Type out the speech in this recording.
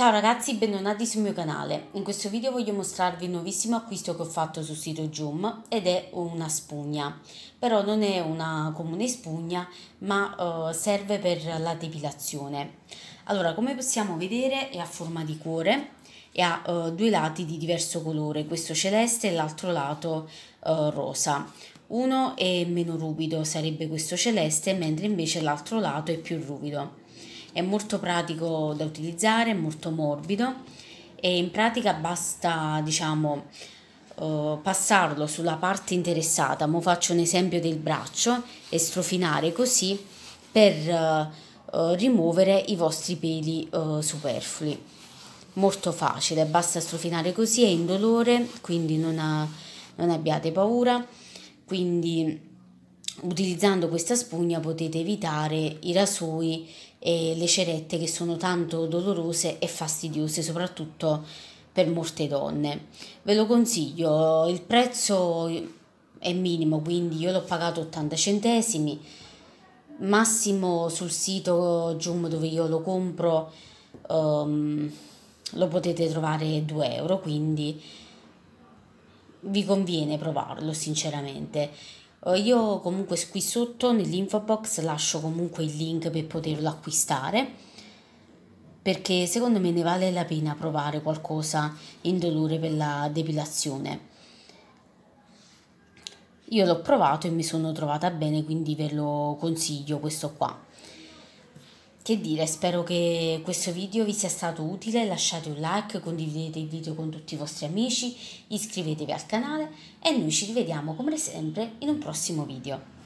Ciao ragazzi, benvenuti sul mio canale. In questo video voglio mostrarvi il nuovissimo acquisto che ho fatto sul sito Joom ed è una spugna. Però non è una comune spugna, ma uh, serve per la depilazione. Allora, come possiamo vedere è a forma di cuore e ha uh, due lati di diverso colore, questo celeste e l'altro lato uh, rosa. Uno è meno ruvido, sarebbe questo celeste, mentre invece l'altro lato è più ruvido. È molto pratico da utilizzare, è molto morbido e in pratica basta, diciamo, eh, passarlo sulla parte interessata. Mo faccio un esempio del braccio e strofinare così per eh, rimuovere i vostri peli eh, superflui. Molto facile, basta strofinare così, è indolore, quindi non, ha, non abbiate paura. Quindi utilizzando questa spugna potete evitare i rasoi e le cerette che sono tanto dolorose e fastidiose soprattutto per molte donne ve lo consiglio il prezzo è minimo quindi io l'ho pagato 80 centesimi massimo sul sito Joom dove io lo compro um, lo potete trovare 2 euro quindi vi conviene provarlo sinceramente eh, io comunque qui sotto nell'info box lascio comunque il link per poterlo acquistare perché secondo me ne vale la pena provare qualcosa in dolore per la depilazione. Io l'ho provato e mi sono trovata bene, quindi ve lo consiglio questo qua. Che dire, spero che questo video vi sia stato utile, lasciate un like, condividete il video con tutti i vostri amici, iscrivetevi al canale e noi ci rivediamo come sempre in un prossimo video.